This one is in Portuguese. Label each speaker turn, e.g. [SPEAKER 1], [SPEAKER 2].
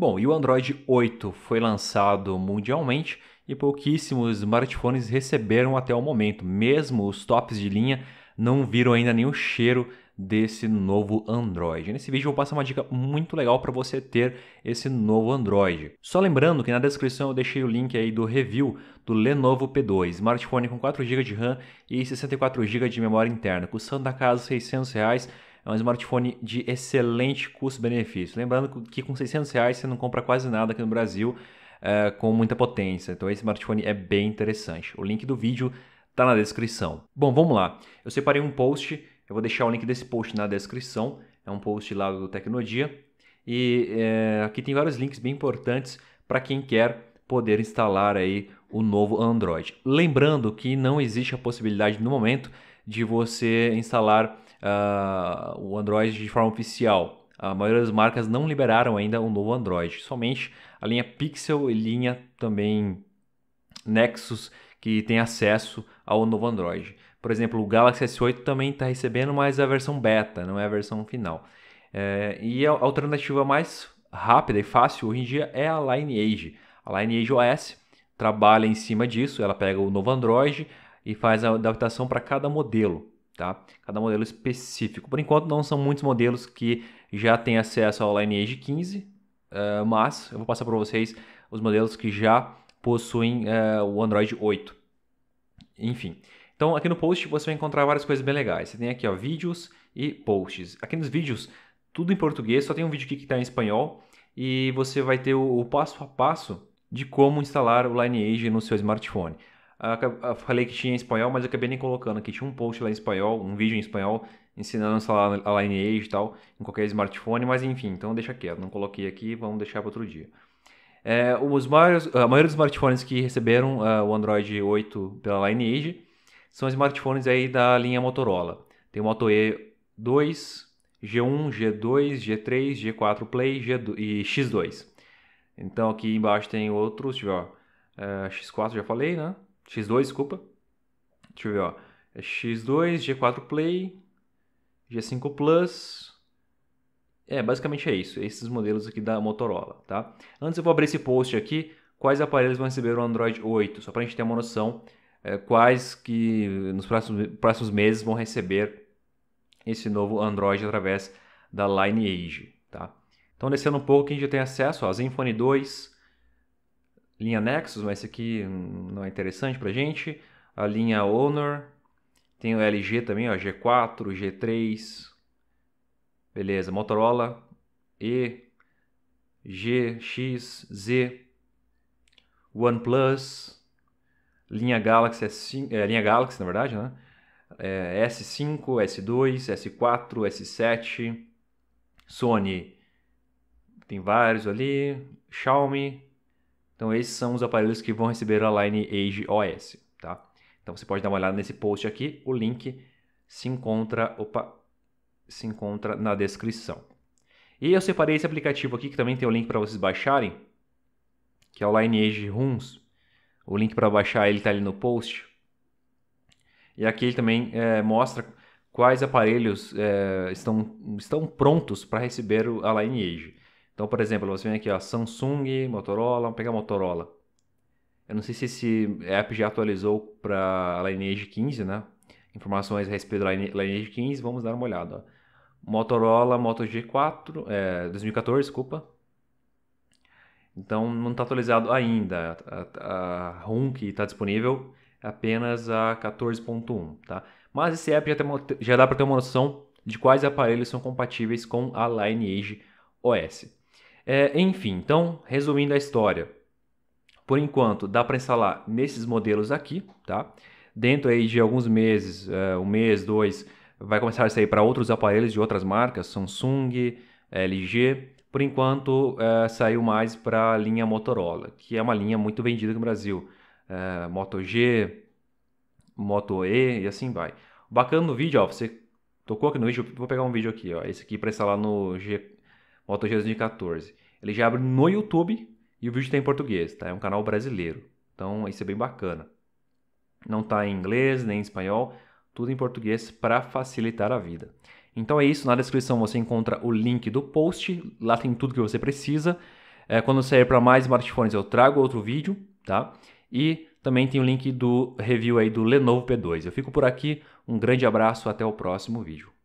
[SPEAKER 1] Bom, e o Android 8 foi lançado mundialmente e pouquíssimos smartphones receberam até o momento. Mesmo os tops de linha não viram ainda nenhum cheiro desse novo Android. Nesse vídeo eu vou passar uma dica muito legal para você ter esse novo Android. Só lembrando que na descrição eu deixei o link aí do review do Lenovo P2, smartphone com 4 GB de RAM e 64 GB de memória interna, custando a casa R$ 600 reais é um smartphone de excelente custo-benefício. Lembrando que com 600 reais você não compra quase nada aqui no Brasil é, com muita potência. Então esse smartphone é bem interessante. O link do vídeo está na descrição. Bom, vamos lá. Eu separei um post. Eu vou deixar o link desse post na descrição. É um post lá do Tecnodia. E é, aqui tem vários links bem importantes para quem quer poder instalar aí o novo Android. Lembrando que não existe a possibilidade no momento de você instalar uh, o Android de forma oficial. A maioria das marcas não liberaram ainda um novo Android, somente a linha Pixel e linha também Nexus que tem acesso ao novo Android. Por exemplo, o Galaxy S8 também está recebendo, mas é a versão beta, não é a versão final. É, e a alternativa mais rápida e fácil hoje em dia é a Lineage. A Lineage OS trabalha em cima disso, ela pega o novo Android e faz a adaptação para cada modelo tá? Cada modelo específico. Por enquanto não são muitos modelos que já têm acesso ao Lineage 15, uh, eh, mas eu vou passar para vocês os modelos que já possuem uh, o Android 8. Enfim, então aqui no post você vai encontrar várias coisas bem legais. Você tem aqui ó, vídeos e posts. Aqui nos vídeos, tudo em português, só tem um vídeo aqui que está em espanhol e você vai ter o, o passo a passo de como instalar o Lineage no seu smartphone falei que tinha em espanhol, mas acabei nem colocando, que tinha um post lá em espanhol, um vídeo em espanhol, ensinando a, a Lineage e tal, em qualquer smartphone, mas enfim, então deixa quieto, não coloquei aqui, vamos deixar para outro dia. É, os maiores, a maioria dos smartphones que receberam uh, o Android 8 pela Lineage são smartphones aí da linha Motorola. Tem o Moto E 2, G1, G2, G3, G4 Play G2, e X2. Então aqui embaixo tem outros, ó, uh, X4 já falei, né? X2, desculpa. Deixa eu ver, ó. É X2, G4 Play, G5 Plus. É, basicamente é isso. Esses modelos aqui da Motorola, tá? Antes eu vou abrir esse post aqui. Quais aparelhos vão receber o Android 8? Só para a gente ter uma noção. É, quais que nos próximos, próximos meses vão receber esse novo Android através da Lineage, tá? Então descendo um pouco, a gente já tem acesso ó, a Zenfone 2, linha Nexus, mas esse aqui não é interessante pra gente. A linha Honor. Tem o LG também, ó, G4, G3. Beleza, Motorola E, G, X, Z, OnePlus, linha Galaxy, S5, é, linha Galaxy na verdade, né? É, S5, S2, S4, S7, Sony, tem vários ali, Xiaomi, então esses são os aparelhos que vão receber a Lineage OS, tá? Então você pode dar uma olhada nesse post aqui, o link se encontra, opa, se encontra na descrição. E eu separei esse aplicativo aqui que também tem o link para vocês baixarem, que é o Lineage Rooms. O link para baixar ele está ali no post. E aqui ele também é, mostra quais aparelhos é, estão, estão prontos para receber a Lineage. Então, por exemplo, você vem aqui, ó, Samsung, Motorola, vamos pegar Motorola. Eu não sei se esse app já atualizou para a Lineage 15, né? Informações a respeito da Lineage 15, vamos dar uma olhada. Ó. Motorola Moto G4, é, 2014, desculpa. Então não está atualizado ainda. A, a, ROM que está disponível é apenas a 14.1, tá? Mas esse app já, tem, já dá para ter uma noção de quais aparelhos são compatíveis com a Lineage OS. É, enfim, então, resumindo a história. Por enquanto, dá para instalar nesses modelos aqui, tá? Dentro aí de alguns meses, é, um mês, dois, vai começar a sair para outros aparelhos de outras marcas, Samsung, LG. Por enquanto, é, saiu mais para a linha Motorola, que é uma linha muito vendida no Brasil. É, Moto G, Moto E e assim vai. Bacana no vídeo, ó, você tocou aqui no vídeo, vou pegar um vídeo aqui, ó, esse aqui para instalar no G, MotoGP 2014. Ele já abre no YouTube e o vídeo está em português, tá? É um canal brasileiro. Então isso é bem bacana. Não está em inglês nem em espanhol, tudo em português para facilitar a vida. Então é isso, na descrição você encontra o link do post, lá tem tudo que você precisa. É, quando sair para mais smartphones eu trago outro vídeo, tá? E também tem o link do review aí do Lenovo P2. Eu fico por aqui, um grande abraço, até o próximo vídeo.